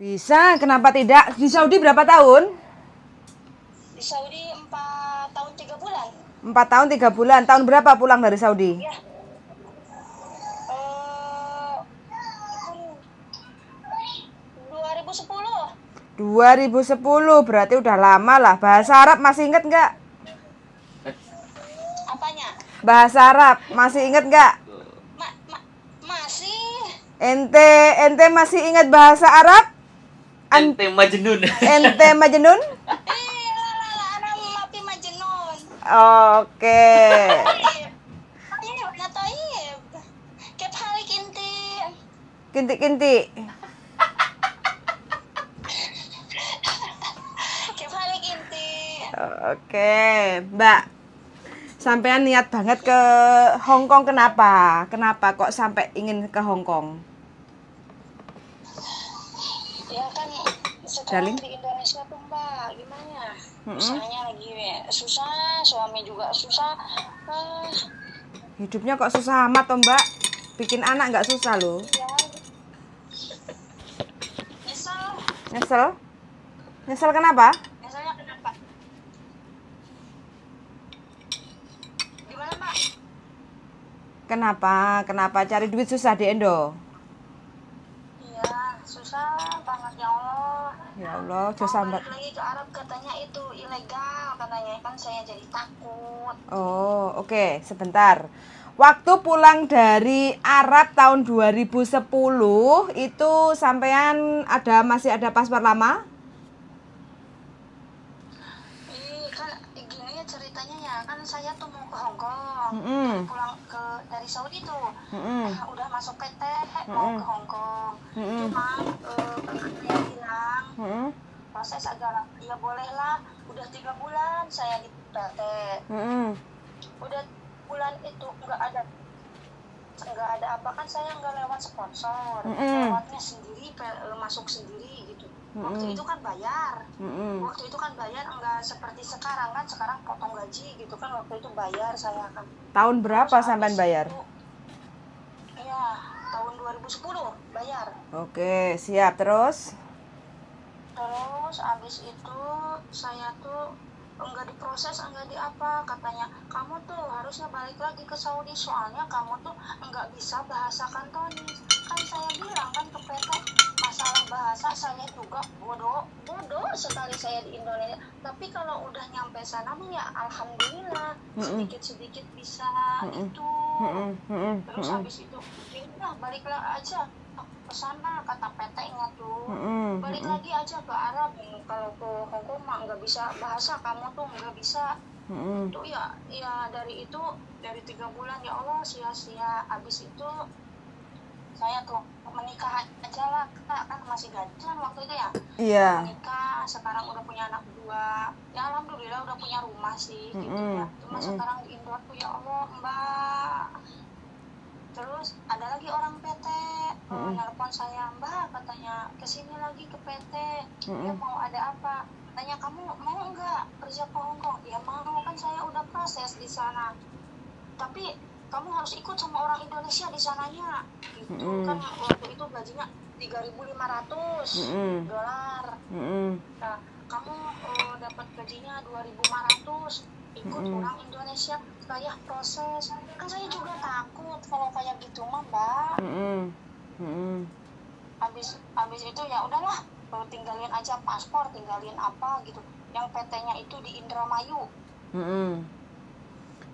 Bisa, kenapa tidak? Di Saudi berapa tahun? Di Saudi 4 tahun 3 bulan. 4 tahun 3 bulan. Tahun berapa pulang dari Saudi? Ya. Dua ribu sepuluh berarti udah lama lah. Bahasa Arab masih inget nggak? Apanya? Bahasa Arab masih inget nggak? masih. Ente ente masih inget bahasa Arab? Ente majenun. Ente majenun. Oke. Kinti-kinti. Oke, Mbak. Sampean niat banget ke Hong Kong kenapa? Kenapa kok sampai ingin ke Hong Kong? Jalin. di Indonesia tuh Mbak, gimana? Mm-hmm. lagi ya, susah, suami juga susah. Uh, Hidupnya kok susah amat tuh Mbak? Bikin anak nggak susah loh. ya. Nyesel. Nyesel? Nyesel kenapa? Nyeselnya kenapa? Gimana Mbak? Kenapa? Kenapa cari duit susah di Indo? Allah dosa mbak lagi ke Arab katanya itu ilegal katanya kan saya jadi takut oh oke okay. sebentar Waktu pulang dari Arab tahun 2010 itu sampean ada masih ada paspor lama? kan gini ya ceritanya ya kan saya tuh mau ke Hong Kong mm -hmm. pulang ke dari Saudi tuh mm -hmm. uh, udah masuk PT mau mm -hmm. ke Hong Kong mm -hmm. cuma uh, eh, saya agak ya bolehlah udah tiga bulan saya di PT mm-hmm. udah bulan itu nggak ada nggak ada apa kan saya nggak lewat sponsor mm-hmm. lewatnya sendiri eh, masuk sendiri gitu mm-hmm. waktu itu kan bayar mm-hmm. waktu itu kan bayar nggak seperti sekarang kan sekarang potong gaji gitu kan waktu itu bayar saya kan tahun berapa sampai bayar itu, ya tahun 2010 bayar oke siap terus terus abis itu saya tuh enggak diproses enggak di apa katanya kamu tuh harusnya balik lagi ke Saudi soalnya kamu tuh enggak bisa bahasa Kantonis kan saya bilang kan ke masalah bahasa saya juga bodoh bodoh sekali saya di Indonesia tapi kalau udah nyampe sana punya ya alhamdulillah sedikit sedikit bisa itu terus habis itu ya udah baliklah aja ke sana kata PT nya tuh mm -hmm. balik lagi aja ke Arab kalau ke Hongkong mah nggak bisa bahasa kamu tuh nggak bisa mm -hmm. tuh ya ya dari itu dari tiga bulan ya Allah sia-sia abis itu saya tuh menikah aja lah kak kan masih gajian waktu itu ya iya yeah. menikah sekarang udah punya anak dua ya alhamdulillah udah punya rumah sih mm -hmm. gitu ya cuma mm -hmm. sekarang di Indo tuh ya Allah mbak mm-hmm. nelpon saya mbak katanya kesini lagi ke PT mm-hmm. mau ada apa tanya kamu mau nggak kerja ke Hongkong ya mau kan saya udah proses di sana tapi kamu harus ikut sama orang Indonesia di sananya gitu mm-hmm. kan waktu itu gajinya 3.500 mm-hmm. dolar mm-hmm. nah, kamu uh, dapat gajinya 2.500 ikut mm-hmm. orang Indonesia kayak proses kan saya juga takut kalau kayak gitu mah mbak mm-hmm hmm. habis habis itu ya udahlah tinggalin aja paspor tinggalin apa gitu yang PT-nya itu di Indramayu hmm.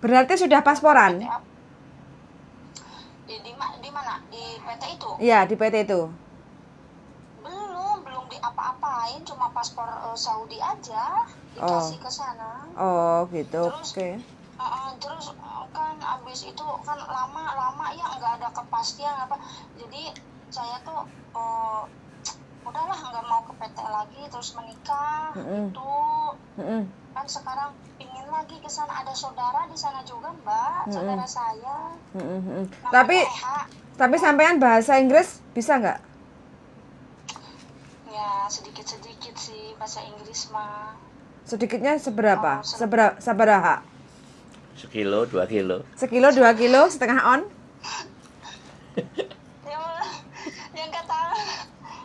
berarti sudah pasporan Ya. di, di, di mana di PT itu iya di PT itu belum belum di apa-apain cuma paspor eh, Saudi aja oh. dikasih oh. ke sana oh gitu oke okay uh, terus eh, kan abis itu kan lama lama ya nggak ada kepastian apa jadi saya tuh uh, udahlah nggak mau ke PT lagi terus menikah mm -hmm. itu mm -hmm. kan sekarang ingin lagi ke sana ada saudara di sana juga mbak mm -hmm. saudara saya mm -hmm. tapi Eha. tapi iya. sampean bahasa Inggris bisa nggak ya sedikit sedikit sih bahasa Inggris mah sedikitnya seberapa oh, seberapa seberapa Sekilo, dua kilo. Sekilo, dua kilo, setengah on. yang, yang kata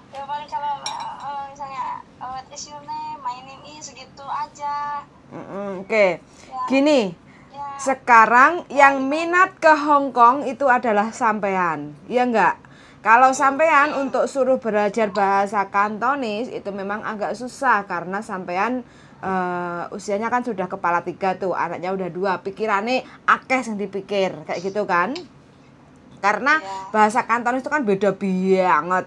yang paling kalau eh, misalnya what is your name, my name is segitu aja. Oke, ya. gini. Ya. Sekarang yang minat ke Hong Kong itu adalah sampean, iya ya enggak? Kalau sampean untuk suruh belajar bahasa Kantonis itu memang agak susah karena sampean uh, usianya kan sudah kepala tiga tuh anaknya udah dua pikirannya akeh yang dipikir kayak gitu kan karena iya. bahasa Kanton itu kan beda banget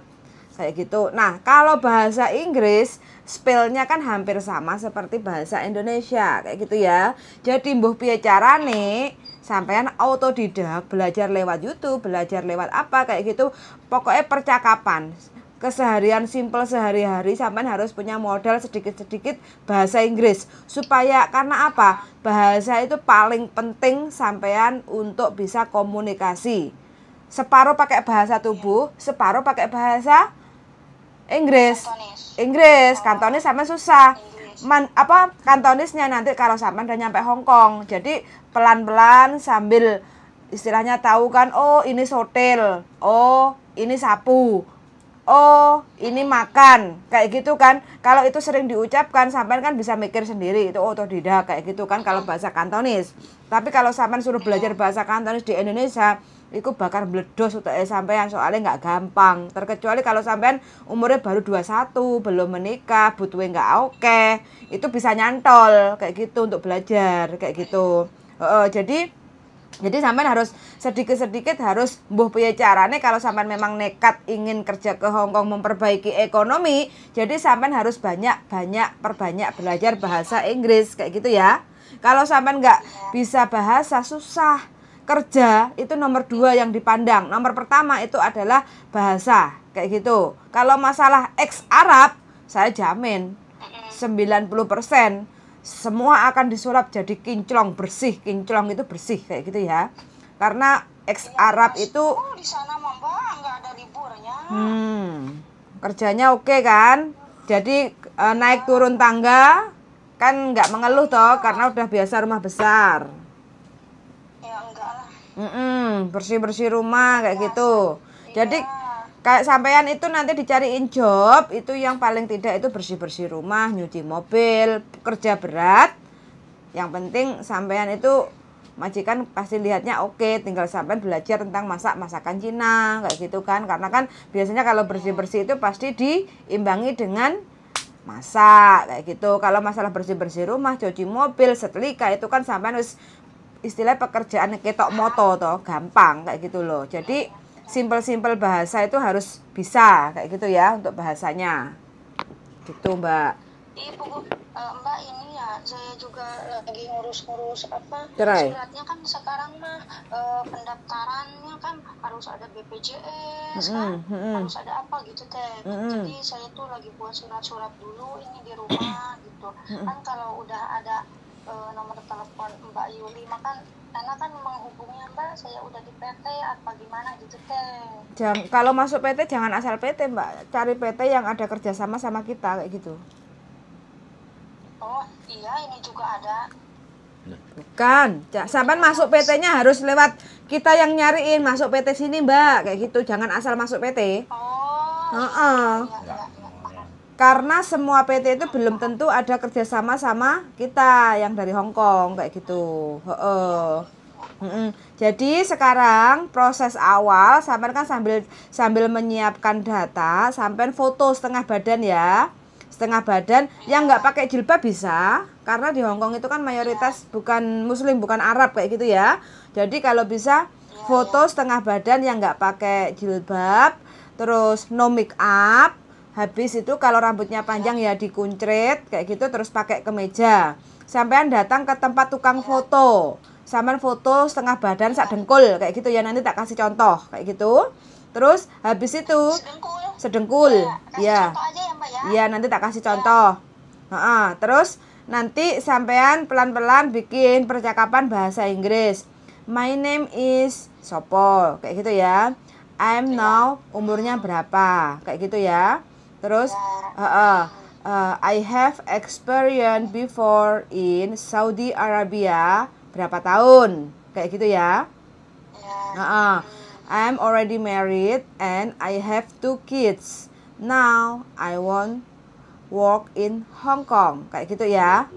kayak gitu nah kalau bahasa Inggris spellnya kan hampir sama seperti bahasa Indonesia kayak gitu ya jadi mbuh piye nih sampean autodidak belajar lewat YouTube belajar lewat apa kayak gitu pokoknya percakapan keseharian simple sehari-hari sampai harus punya modal sedikit-sedikit bahasa Inggris supaya karena apa bahasa itu paling penting sampean untuk bisa komunikasi separuh pakai bahasa tubuh iya. separuh pakai bahasa Inggris Inggris oh. kantonis sama susah Man, apa kantonisnya nanti kalau sampean udah nyampe Hong Kong jadi pelan-pelan sambil istilahnya tahu kan oh ini sotel oh ini sapu oh ini makan kayak gitu kan kalau itu sering diucapkan sampean kan bisa mikir sendiri itu oh tidak kayak gitu kan kalau bahasa kantonis tapi kalau sampean suruh belajar bahasa kantonis di Indonesia itu bakar meledos untuk yang soalnya nggak gampang terkecuali kalau sampean umurnya baru 21 belum menikah butuhnya nggak oke okay, itu bisa nyantol kayak gitu untuk belajar kayak gitu uh, jadi jadi sampean harus sedikit-sedikit harus mbuh piye carane kalau sampean memang nekat ingin kerja ke Hong Kong memperbaiki ekonomi, jadi sampean harus banyak-banyak perbanyak belajar bahasa Inggris kayak gitu ya. Kalau sampean nggak bisa bahasa susah kerja itu nomor dua yang dipandang. Nomor pertama itu adalah bahasa kayak gitu. Kalau masalah ex Arab saya jamin 90% semua akan disulap jadi kinclong bersih kinclong itu bersih kayak gitu ya karena ex iya, Arab ya, itu oh, di sana mamba nggak ada liburnya hmm, kerjanya oke okay, kan jadi e, naik turun tangga kan nggak mengeluh toh karena udah biasa rumah besar ya enggak lah mm -mm, bersih bersih rumah kayak biasa. gitu iya. jadi ya kayak sampean itu nanti dicariin job itu yang paling tidak itu bersih bersih rumah nyuci mobil kerja berat yang penting sampean itu majikan pasti lihatnya oke okay, tinggal sampean belajar tentang masak masakan Cina kayak gitu kan karena kan biasanya kalau bersih bersih itu pasti diimbangi dengan masak kayak gitu kalau masalah bersih bersih rumah cuci mobil setrika itu kan sampean harus istilah pekerjaan ketok moto toh gampang kayak gitu loh jadi simpel-simpel bahasa itu harus bisa kayak gitu ya untuk bahasanya gitu mbak Ibu uh, eh, Mbak ini ya saya juga lagi ngurus-ngurus apa Cerai. suratnya kan sekarang mah eh, uh, pendaftarannya kan harus ada BPJS mm -hmm. kan harus ada apa gitu teh mm -hmm. jadi saya tuh lagi buat surat-surat dulu ini di rumah gitu mm -hmm. kan kalau udah ada e, nomor telepon Mbak Yuli maka karena kan menghubungi Mbak saya udah di PT apa gimana gitu teh Jang, kalau masuk PT jangan asal PT Mbak cari PT yang ada kerjasama sama kita kayak gitu oh iya ini juga ada nah. Bukan, sampai masuk PT-nya harus lewat kita yang nyariin masuk PT sini Mbak, kayak gitu. Jangan asal masuk PT. Oh. Uh -uh. Iya, iya karena semua PT itu belum tentu ada kerjasama sama kita yang dari Hong Kong kayak gitu. Heeh. Mm -mm. Jadi sekarang proses awal sampai kan sambil sambil menyiapkan data, sampai foto setengah badan ya. Setengah badan yang nggak pakai jilbab bisa karena di Hong Kong itu kan mayoritas bukan muslim, bukan Arab kayak gitu ya. Jadi kalau bisa foto setengah badan yang nggak pakai jilbab, terus no make up, habis itu kalau rambutnya panjang ya dikuncret kayak gitu terus pakai kemeja sampean datang ke tempat tukang iya. foto sampean foto setengah badan sak dengkul kayak gitu ya nanti tak kasih contoh kayak gitu terus habis itu sedengkul, sedengkul. Iya, iya. ya ya. ya nanti tak kasih contoh ya. nah, -ha. terus nanti sampean pelan-pelan bikin percakapan bahasa Inggris my name is Sopo kayak gitu ya I'm now umurnya berapa kayak gitu ya terus uh, uh, uh, I have experience before in Saudi Arabia berapa tahun kayak gitu ya uh, uh, I'm already married and I have two kids now I want work in Hong Kong kayak gitu ya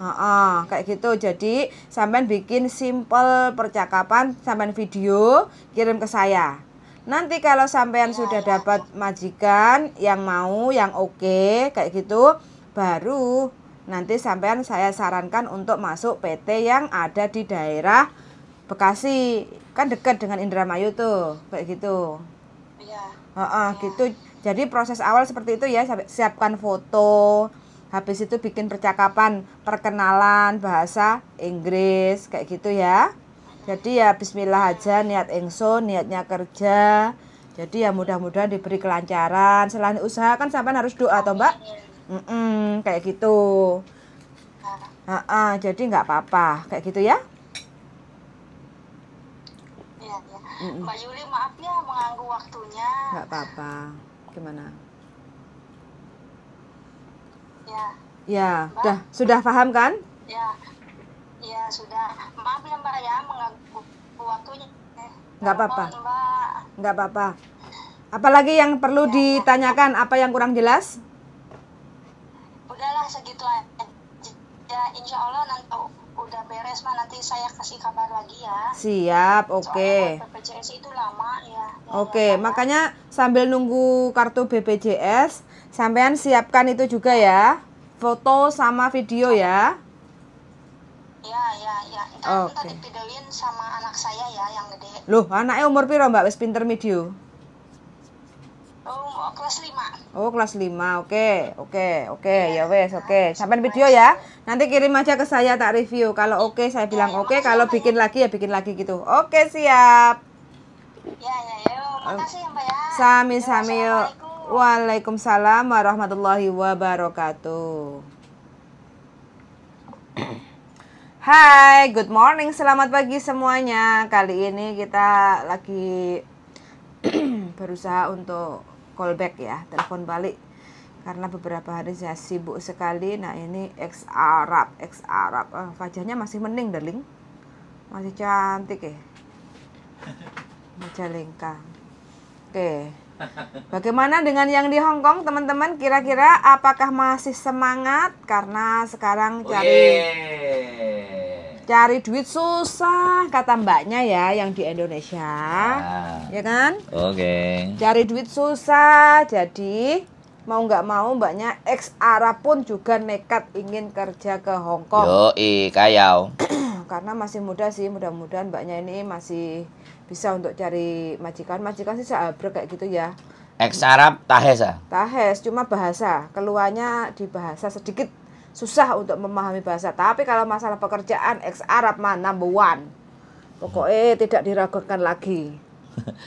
Uh, uh, kayak gitu jadi sampean bikin simple percakapan sampean video kirim ke saya Nanti kalau sampean sudah iya, iya. dapat majikan yang mau, yang oke, okay, kayak gitu, baru nanti sampean saya sarankan untuk masuk PT yang ada di daerah Bekasi. Kan dekat dengan Indramayu tuh, kayak gitu. Iya. Uh -uh, gitu. Jadi proses awal seperti itu ya, siapkan foto, habis itu bikin percakapan, perkenalan bahasa Inggris kayak gitu ya jadi ya bismillah aja niat engso niatnya kerja jadi ya mudah-mudahan diberi kelancaran selain usaha kan sampai harus doa toh mbak mm -mm, kayak gitu ha -ha, jadi nggak apa-apa kayak gitu ya ya. Mm -mm. Mbak Yuli maaf ya mengganggu waktunya. Nggak apa-apa. Gimana? Ya. Ya, Mbak, sudah paham kan? Ya. Iya sudah. Maaf ya Mbak ya mengganggu waktunya. Nggak apa-apa. Nggak apa-apa. Apalagi yang perlu ya, ditanyakan apa yang kurang jelas? Udahlah segitu aja. Ya, insya Allah nanti udah beres mah nanti saya kasih kabar lagi ya. Siap, oke. Okay. BPJS itu lama ya. Iya, oke, okay, makanya sambil nunggu kartu BPJS, sampean siapkan itu juga ya. Foto sama video ya. Ya, ya, ya. Ntar okay. tadi pidoin sama anak saya ya yang gede. Loh, anaknya umur piro, Mbak? Wis pinter medio? Oh, oh, kelas 5. Oh, kelas 5. Oke, Okay. oke, Okay. oke. okay. Iya, ya wes, iya. oke. Okay. Sampai video ya. Nanti kirim aja ke saya tak review. Kalau iya, oke okay, saya bilang ya, ya, oke, okay. kalau bikin ya. lagi ya bikin lagi gitu. Oke, okay, siap. Ya, ya, ya. Makasih ya, Mbak ya. Sami-sami yuk. Waalaikumsalam warahmatullahi wabarakatuh. Hai, good morning, selamat pagi semuanya. Kali ini kita lagi berusaha untuk call back ya, telepon balik karena beberapa hari saya sibuk sekali. Nah ini ex Arab, ex Arab, oh, wajahnya masih mending, darling, masih cantik ya, Majalengka. Oke, okay. Bagaimana dengan yang di Hong Kong, teman-teman? Kira-kira apakah masih semangat karena sekarang oh, cari oh, cari duit susah kata mbaknya ya yang di Indonesia. Ah. Ya kan? Oke. Cari duit susah, jadi mau nggak mau mbaknya ex Arab pun juga nekat ingin kerja ke Hong Kong. Yo, kayau. Karena masih muda sih, mudah-mudahan mbaknya ini masih bisa untuk cari majikan majikan sih seabrek kayak gitu ya ex Arab tahes tahesa tahes cuma bahasa keluarnya di bahasa sedikit susah untuk memahami bahasa tapi kalau masalah pekerjaan ex Arab mah number one pokoknya tidak diragukan lagi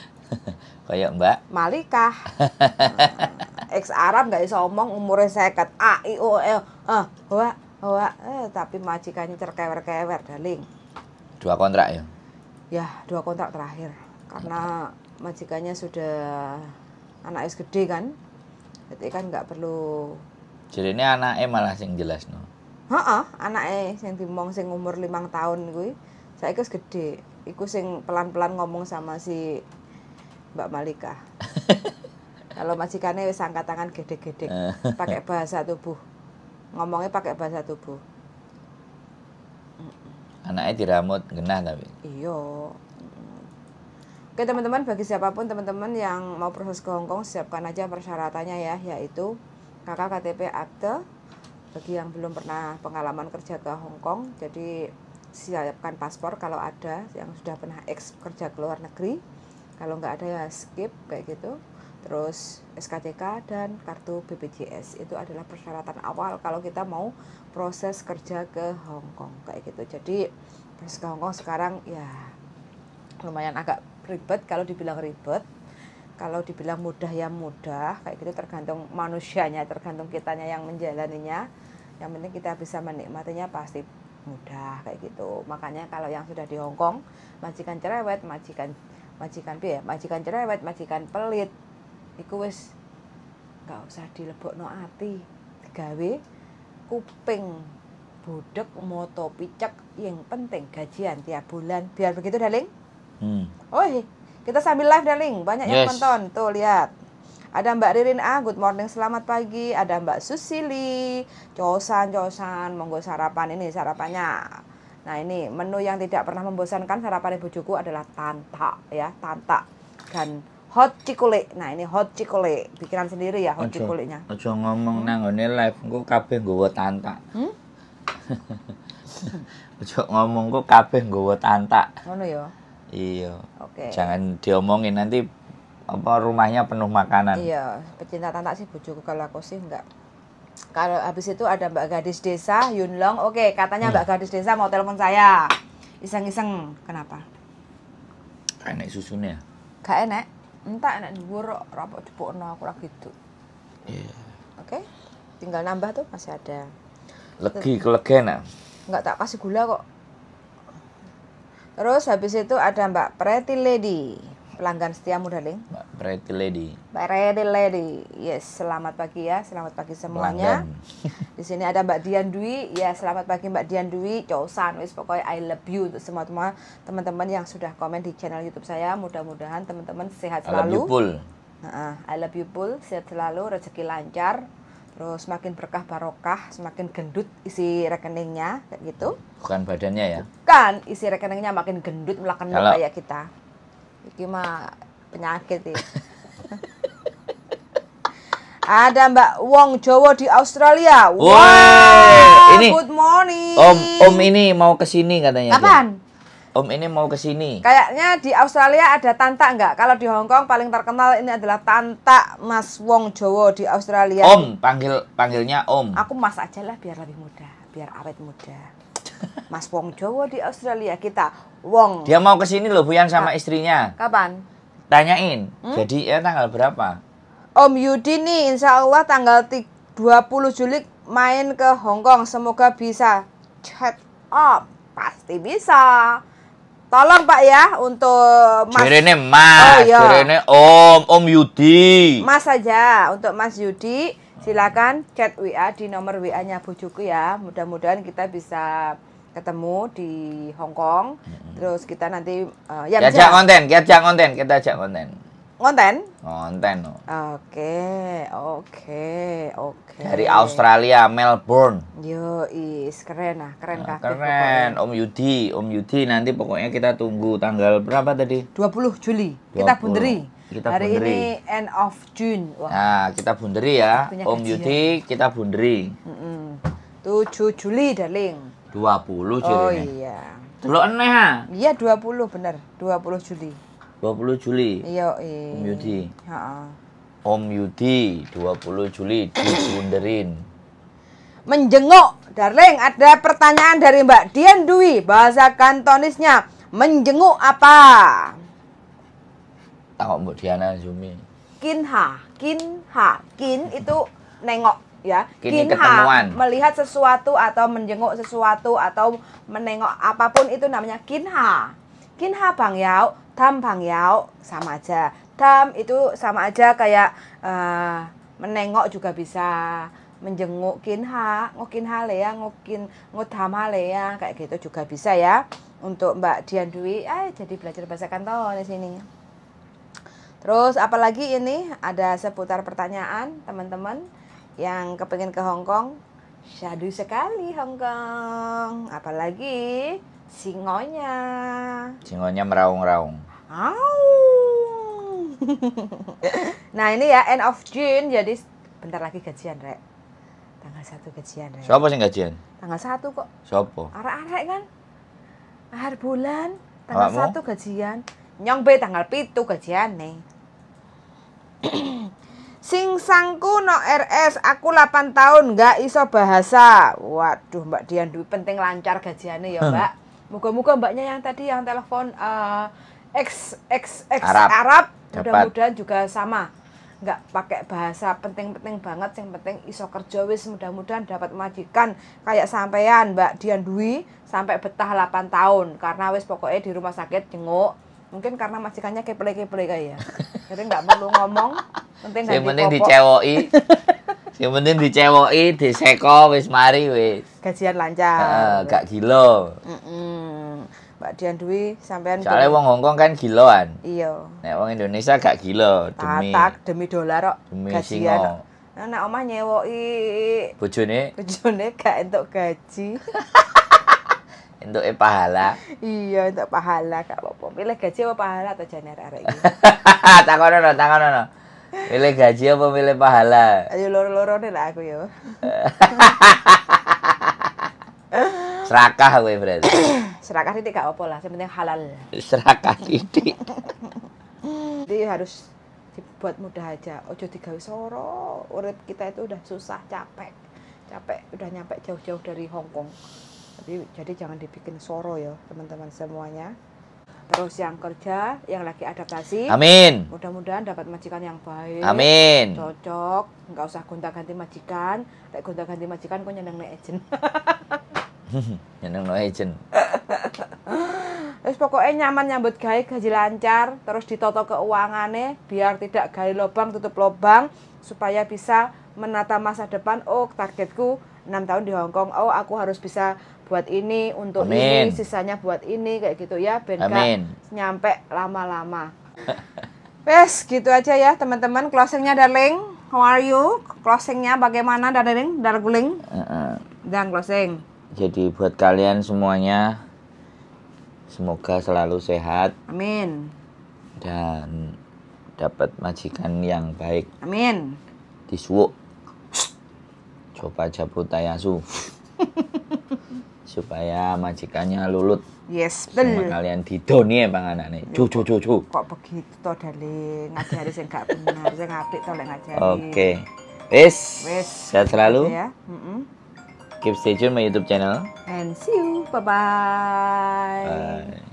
kayak mbak Malikah ex Arab nggak bisa omong umurnya sekat a i o l ah hoa hoa eh, tapi majikannya terkewer-kewer darling. dua kontrak ya ya dua kontrak terakhir karena majikannya sudah anak es gede kan jadi kan nggak perlu jadi ini anak e malah sing jelas no Heeh, anak e sing dimong sing umur limang tahun gue saya es gede ikut sing pelan-pelan ngomong sama si Mbak Malika kalau majikannya wis angkat tangan gede-gede eh. pakai bahasa tubuh ngomongnya pakai bahasa tubuh anaknya diramut genah tapi iyo Oke teman-teman bagi siapapun teman-teman yang mau proses ke Hong Kong siapkan aja persyaratannya ya yaitu kakak KTP akte bagi yang belum pernah pengalaman kerja ke Hong Kong jadi siapkan paspor kalau ada yang sudah pernah eks kerja ke luar negeri kalau nggak ada ya skip kayak gitu terus SKCK dan kartu BPJS itu adalah persyaratan awal kalau kita mau proses kerja ke Hong Kong kayak gitu jadi proses ke Hong Kong sekarang ya lumayan agak ribet kalau dibilang ribet kalau dibilang mudah ya mudah kayak gitu tergantung manusianya tergantung kitanya yang menjalaninya yang penting kita bisa menikmatinya pasti mudah kayak gitu makanya kalau yang sudah di Hong Kong majikan cerewet majikan majikan ya majikan cerewet majikan pelit iku wis gak usah dilebokno ati gawe kuping budek moto picek yang penting gajian tiap bulan biar begitu daling hmm. oh kita sambil live daling banyak yes. yang nonton tuh lihat ada Mbak Ririn A, good morning, selamat pagi. Ada Mbak Susili, cosan, cosan, monggo sarapan ini sarapannya. Nah ini menu yang tidak pernah membosankan sarapan ibu Joko adalah tanta ya, tanta. Dan hot cikule. Nah, ini hot cikule, pikiran sendiri ya hot cikulenya. Aja ngomong nang ini live gua kabeh gue tanta Hmm? Aja ngomong engko kabeh gue tanta Ngono ya. Iya. Oke. Okay. Jangan diomongin nanti apa rumahnya penuh makanan. Iya, pecinta tanta sih bujuku kalau aku sih enggak kalau habis itu ada Mbak Gadis Desa Yunlong. Oke, katanya Mbak iya. Gadis Desa mau telepon saya. Iseng-iseng. Kenapa? Gak enak susunya. Gak enak entah enak dhuwur rapok apa dipokno aku lagi gitu. Iya. Yeah. Oke. Okay? Tinggal nambah tuh masih ada. Legi kelegen legena? Enggak tak kasih gula kok. Terus habis itu ada Mbak Pretty Lady, pelanggan muda, Ling. Mbak Pretty Lady. Mbak Pretty Lady. Yes, selamat pagi ya, selamat pagi semuanya. Di sini ada Mbak Dian Dwi. Ya, selamat pagi Mbak Dian Dwi. Cosan wis pokoknya I love you untuk semua teman-teman yang sudah komen di channel YouTube saya. Mudah-mudahan teman-teman sehat selalu. I love you pul. I love you Sehat selalu, rezeki lancar. Terus semakin berkah barokah, semakin gendut isi rekeningnya kayak gitu. Bukan badannya ya. Kan isi rekeningnya makin gendut melakukan kayak kita. Iki mah penyakit ya. sih. Ada Mbak Wong Jowo di Australia. wow, wow, ini good morning. Om Om ini mau ke sini katanya. Kapan? Om ini mau ke sini. Kayaknya di Australia ada Tanta nggak? Kalau di Hong Kong paling terkenal ini adalah Tanta Mas Wong Jowo di Australia. Om, panggil panggilnya Om. Aku Mas aja lah biar lebih muda, biar awet muda. Mas Wong Jowo di Australia kita Wong. Dia mau ke sini loh Buyan sama nah, istrinya. Kapan? Tanyain. Hmm? Jadi ya tanggal berapa? Om Yudi nih insya Allah tanggal 20 Juli main ke Hong Kong semoga bisa chat up pasti bisa tolong Pak ya untuk Mas Jirene Mas oh, iya. Jirene Om Om Yudi Mas saja untuk Mas Yudi silakan chat WA di nomor WA-nya Bu Juku ya mudah-mudahan kita bisa ketemu di Hong Kong terus kita nanti uh, ya kita ajak ya? konten kita ajak konten kita ajak konten Ngonten? Ngonten. Oh. Oke, okay, oke, okay, oke. Okay. Dari Australia, Melbourne. Yo, is keren ah, keren nah, keren. keren. Om Yudi, Om Yudi nanti pokoknya kita tunggu tanggal berapa tadi? 20 Juli. 20. Kita bunderi. Kita Hari bunderi. ini end of June. Wah. Nah, kita bunderi ya. Punya Om Yudi, ya. kita bunderi. Mm -mm. 7 Juli, darling. 20 Juli. Oh ini. iya. Lo ha? Iya, 20 bener. 20 Juli. 20 Juli. Iya, Om Yudi. -ha. Om Yudi 20 Juli diunderin. Menjenguk, darling, ada pertanyaan dari Mbak Dian Dwi, bahasa Kantonisnya menjenguk apa? Tahu Mbak Diana Zumi. Kinha, kinha, kin itu nengok ya. Kini kinha ketemuan. melihat sesuatu atau menjenguk sesuatu atau menengok apapun itu namanya kinha ha bang yao, tam bang yao, sama aja. Tam itu sama aja kayak uh, menengok juga bisa, menjenguk ha, ngokin le ya, ngokin ngutam le ya, kayak gitu juga bisa ya. Untuk Mbak Dian Dwi, ay, eh, jadi belajar bahasa Kanton di sini. Terus apalagi ini ada seputar pertanyaan teman-teman yang kepengen ke Hong Kong. Syadu sekali Hong Kong. Apalagi Singonya. Singonya meraung-raung. nah ini ya end of June jadi bentar lagi gajian rek. Tanggal satu gajian rek. Siapa sih gajian? Tanggal satu kok. Siapa? Arek-arek kan. Akhir bulan tanggal Alamu? satu gajian. Nyong B tanggal pitu gajian nih. Sing sangku no RS, aku 8 tahun nggak iso bahasa. Waduh Mbak Dian duit penting lancar gajiannya ya Mbak. Moga-moga mbaknya yang tadi yang telepon uh, eh, ex ex ex Arab, Arab mudah-mudahan juga sama Enggak pakai bahasa penting-penting banget yang penting iso kerja wis mudah-mudahan dapat majikan kayak sampean Mbak Dian Dwi sampai betah 8 tahun karena wis pokoknya di rumah sakit jenguk mungkin karena majikannya keple-keple kayak ya jadi nggak perlu ngomong penting yang penting dicewoki. yang penting dicewoki, diseko wis mari wis gajian lancar uh, gak gila mm -mm. Pak Dian Dwi sampean Soale wong Hongkong kan kiloan. Iya. Nek wong Indonesia gak kilo demi tak demi dolar kok. Demi gajian. Nah, nek omah nyewoki bojone. Bojone gak untuk gaji. eh pahala. Iya, untuk pahala gak apa-apa. Pilih gaji apa pahala atau jane arek iki. takono, takono. Pilih gaji apa pilih pahala? Ayo loro-lorone lah aku yo. Serakah gue berarti. Serakah titik gak apa lah, yang penting halal. Serakah titik. Jadi harus dibuat mudah aja. Ojo tiga soro. Urip kita itu udah susah, capek. Capek udah nyampe jauh-jauh dari Hong Kong. Jadi, jadi jangan dibikin soro ya, teman-teman semuanya. Terus yang kerja, yang lagi adaptasi. Amin. Mudah-mudahan dapat majikan yang baik. Amin. Cocok, nggak usah gonta-ganti majikan. Tak gonta-ganti majikan kok nyeneng nek ejen. Nyeneng no agent. Terus pokoknya nyaman nyambut gawe gaji lancar, terus ditoto keuangannya biar tidak gawe lubang tutup lubang supaya bisa menata masa depan. Oh, targetku 6 tahun di Hong Kong. Oh, aku harus bisa buat ini untuk Amin. ini, sisanya buat ini kayak gitu ya, ben nyampe lama-lama. Wes, gitu aja ya teman-teman. Closingnya darling, how are you? Closingnya bagaimana darling? darling? Uh -uh. Dan closing. Jadi buat kalian semuanya semoga selalu sehat. Amin. Dan dapat majikan yang baik. Amin. Disuwuk. Coba cabut tayasu. supaya majikannya lulut. Yes, betul. Sama kalian didoni ya bang anak nih. Cu cu Kok begitu toh dari Ngajari sing gak benar, sing apik toh lek ngajari. Oke. Okay. Wis. Sehat selalu. Ya. Mm -mm. Keep stay tune my YouTube channel. And see you. Bye-bye. Bye. -bye. bye